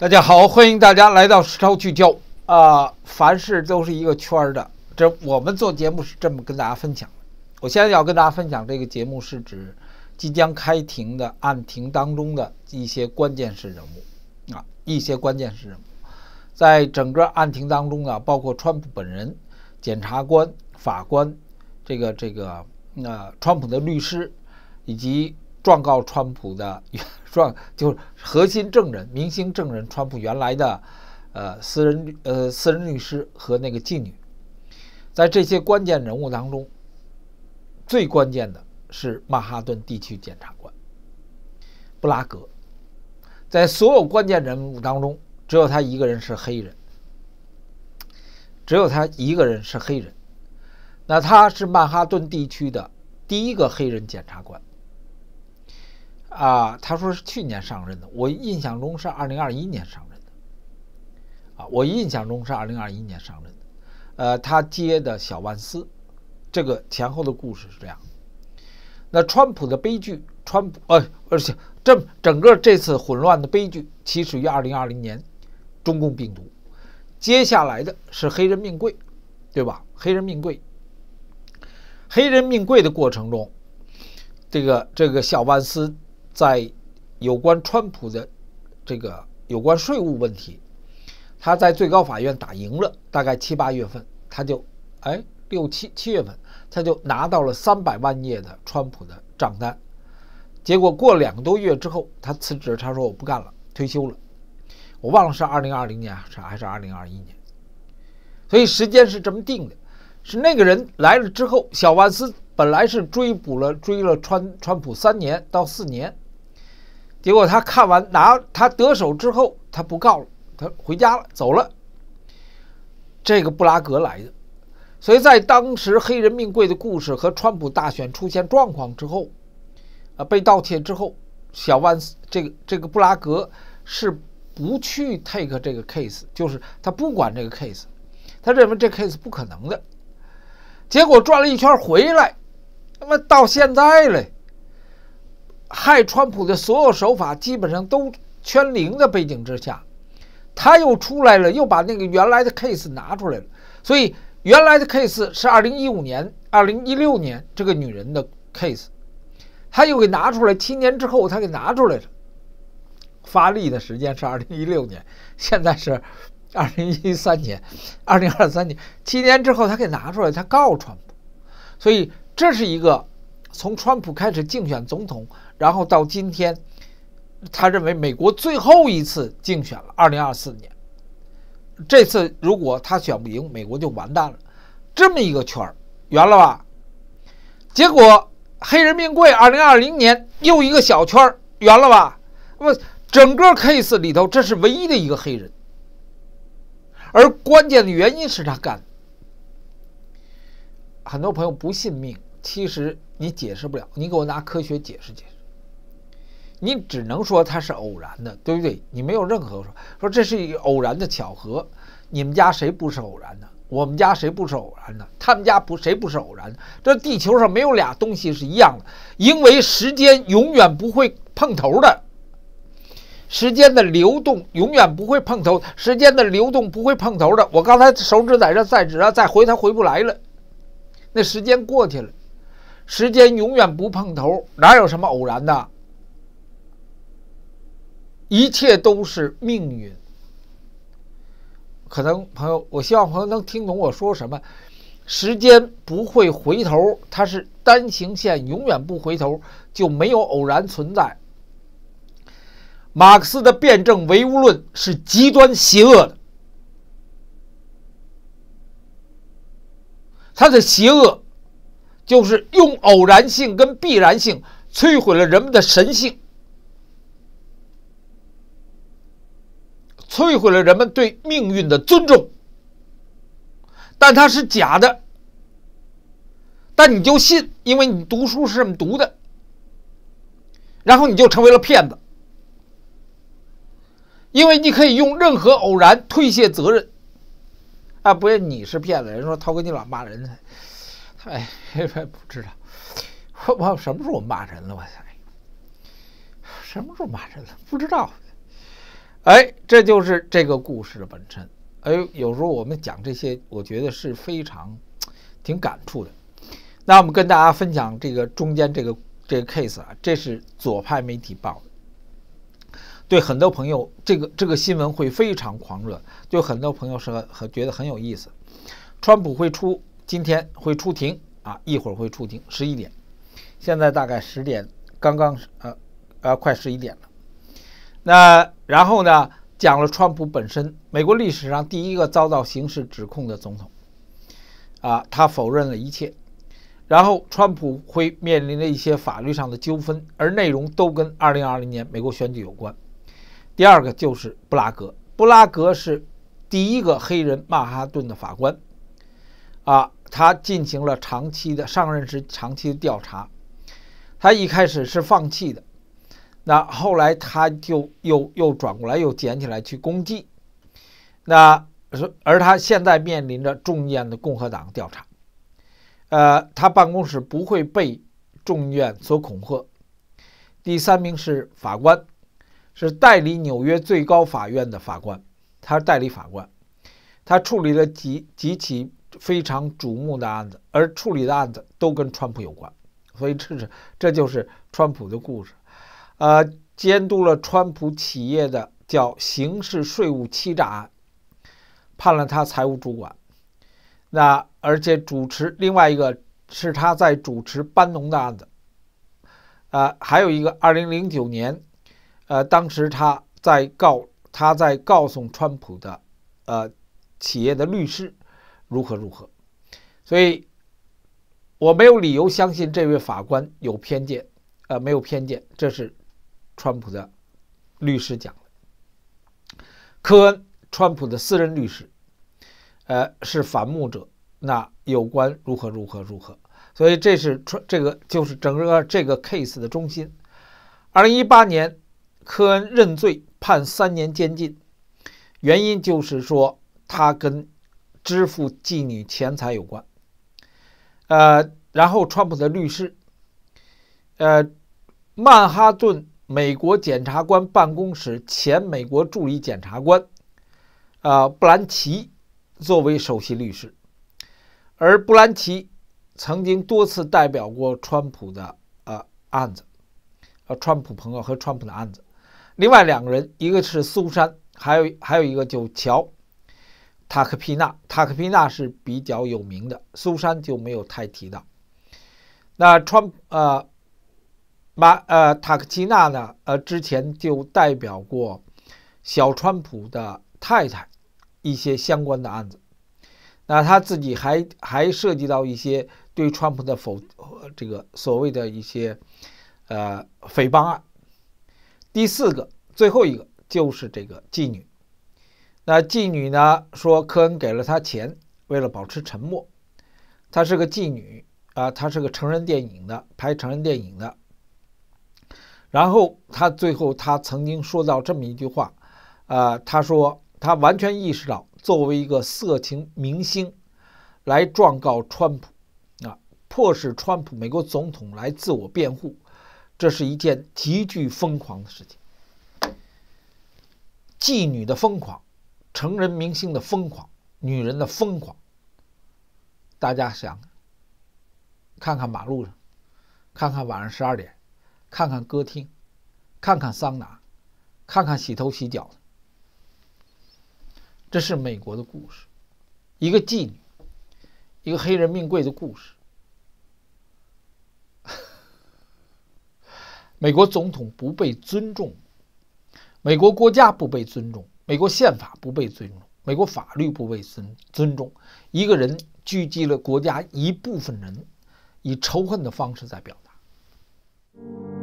大家好，欢迎大家来到《实操聚焦》啊！凡事都是一个圈儿的，这我们做节目是这么跟大家分享的。我现在要跟大家分享这个节目，是指即将开庭的案庭当中的一些关键式人物啊，一些关键是人物，在整个案庭当中呢，包括川普本人、检察官、法官，这个这个呃，川普的律师以及状告川普的。说就核心证人、明星证人、川普原来的，呃，私人呃，私人律师和那个妓女，在这些关键人物当中，最关键的是曼哈顿地区检察官布拉格，在所有关键人物当中，只有他一个人是黑人，只有他一个人是黑人，那他是曼哈顿地区的第一个黑人检察官。啊，他说是去年上任的，我印象中是二零二一年上任的，啊，我印象中是二零二一年上任的，呃，他接的小万斯，这个前后的故事是这样，那川普的悲剧，川普，呃，而且这整个这次混乱的悲剧起始于二零二零年，中共病毒，接下来的是黑人命贵，对吧？黑人命贵，黑人命贵的过程中，这个这个小万斯。在有关川普的这个有关税务问题，他在最高法院打赢了，大概七八月份，他就哎六七七月份，他就拿到了三百万页的川普的账单，结果过两个多月之后，他辞职，他说我不干了，退休了，我忘了是二零二零年是还是二零二一年，所以时间是这么定的，是那个人来了之后，小万斯本来是追捕了追了川川普三年到四年。结果他看完拿他得手之后，他不告了，他回家了，走了。这个布拉格来的，所以在当时黑人命贵的故事和川普大选出现状况之后，啊，被盗窃之后，小万这个这个布拉格是不去 take 这个 case，就是他不管这个 case，他认为这 case 不可能的。结果转了一圈回来，他妈到现在嘞。害川普的所有手法基本上都圈零的背景之下，他又出来了，又把那个原来的 case 拿出来了。所以原来的 case 是二零一五年、二零一六年这个女人的 case，他又给拿出来。七年之后，他给拿出来了。发力的时间是二零一六年，现在是二零一三年、二零二三年。七年之后，他给拿出来，他告川普。所以这是一个从川普开始竞选总统。然后到今天，他认为美国最后一次竞选了，二零二四年。这次如果他选不赢，美国就完蛋了。这么一个圈儿圆了吧？结果黑人命贵，二零二零年又一个小圈儿圆了吧？那么整个 case 里头，这是唯一的一个黑人，而关键的原因是他干。很多朋友不信命，其实你解释不了，你给我拿科学解释解释。你只能说它是偶然的，对不对？你没有任何说说，这是一个偶然的巧合。你们家谁不是偶然的？我们家谁不是偶然的？他们家不谁不是偶然？这地球上没有俩东西是一样的，因为时间永远不会碰头的。时间的流动永远不会碰头，时间的流动不会碰头的。我刚才手指在这在指啊，再回它回不来了，那时间过去了，时间永远不碰头，哪有什么偶然的？一切都是命运。可能朋友，我希望朋友能听懂我说什么。时间不会回头，它是单行线，永远不回头，就没有偶然存在。马克思的辩证唯物论是极端邪恶的，它的邪恶就是用偶然性跟必然性摧毁了人们的神性。摧毁了人们对命运的尊重，但它是假的，但你就信，因为你读书是这么读的，然后你就成为了骗子，因为你可以用任何偶然推卸责任。啊，不是你是骗子，人说涛哥你老骂人，哎，不知道，我我什么时候骂人了？我操，什么时候骂人了？不知道。哎，这就是这个故事的本身。哎有时候我们讲这些，我觉得是非常挺感触的。那我们跟大家分享这个中间这个这个 case 啊，这是左派媒体报的。对很多朋友，这个这个新闻会非常狂热，就很多朋友说觉得很有意思。川普会出今天会出庭啊，一会儿会出庭，十一点。现在大概十点，刚刚呃呃快十一点了。那然后呢？讲了川普本身，美国历史上第一个遭到刑事指控的总统，啊，他否认了一切。然后川普会面临的一些法律上的纠纷，而内容都跟2020年美国选举有关。第二个就是布拉格，布拉格是第一个黑人曼哈顿的法官，啊，他进行了长期的上任时长期的调查，他一开始是放弃的。那后来他就又又转过来，又捡起来去攻击。那是而他现在面临着众议院的共和党调查。呃，他办公室不会被众议院所恐吓。第三名是法官，是代理纽约最高法院的法官，他是代理法官。他处理了几几起非常瞩目的案子，而处理的案子都跟川普有关，所以这是这就是川普的故事。呃，监督了川普企业的叫刑事税务欺诈案，判了他财务主管。那而且主持另外一个，是他在主持班农的案子。啊，还有一个，二零零九年，呃，当时他在告他在告诉川普的，呃，企业的律师如何如何。所以，我没有理由相信这位法官有偏见。呃，没有偏见，这是。川普的律师讲的。科恩，川普的私人律师，呃，是反目者，那有关如何如何如何，所以这是川这个就是整个这个 case 的中心。二零一八年，科恩认罪，判三年监禁，原因就是说他跟支付妓女钱财有关，呃，然后川普的律师，呃，曼哈顿。美国检察官办公室前美国助理检察官，呃，布兰奇作为首席律师，而布兰奇曾经多次代表过川普的呃案子，呃，川普朋友和川普的案子。另外两个人，一个是苏珊，还有还有一个就乔塔克皮纳，塔克皮纳是比较有名的，苏珊就没有太提到。那川呃。马呃塔克奇娜呢？呃，之前就代表过小川普的太太一些相关的案子。那他自己还还涉及到一些对川普的否这个所谓的一些呃诽谤案。第四个，最后一个就是这个妓女。那妓女呢说，科恩给了她钱，为了保持沉默。她是个妓女啊，她是个成人电影的，拍成人电影的。然后他最后他曾经说到这么一句话，啊，他说他完全意识到，作为一个色情明星，来状告川普，啊，迫使川普美国总统来自我辩护，这是一件极具疯狂的事情。妓女的疯狂，成人明星的疯狂，女人的疯狂。大家想看看马路上，看看晚上十二点。看看歌厅，看看桑拿，看看洗头洗脚的。这是美国的故事，一个妓女，一个黑人命贵的故事。美国总统不被尊重，美国国家不被尊重，美国宪法不被尊重，美国法律不被尊尊重。一个人聚集了国家一部分人，以仇恨的方式在表达。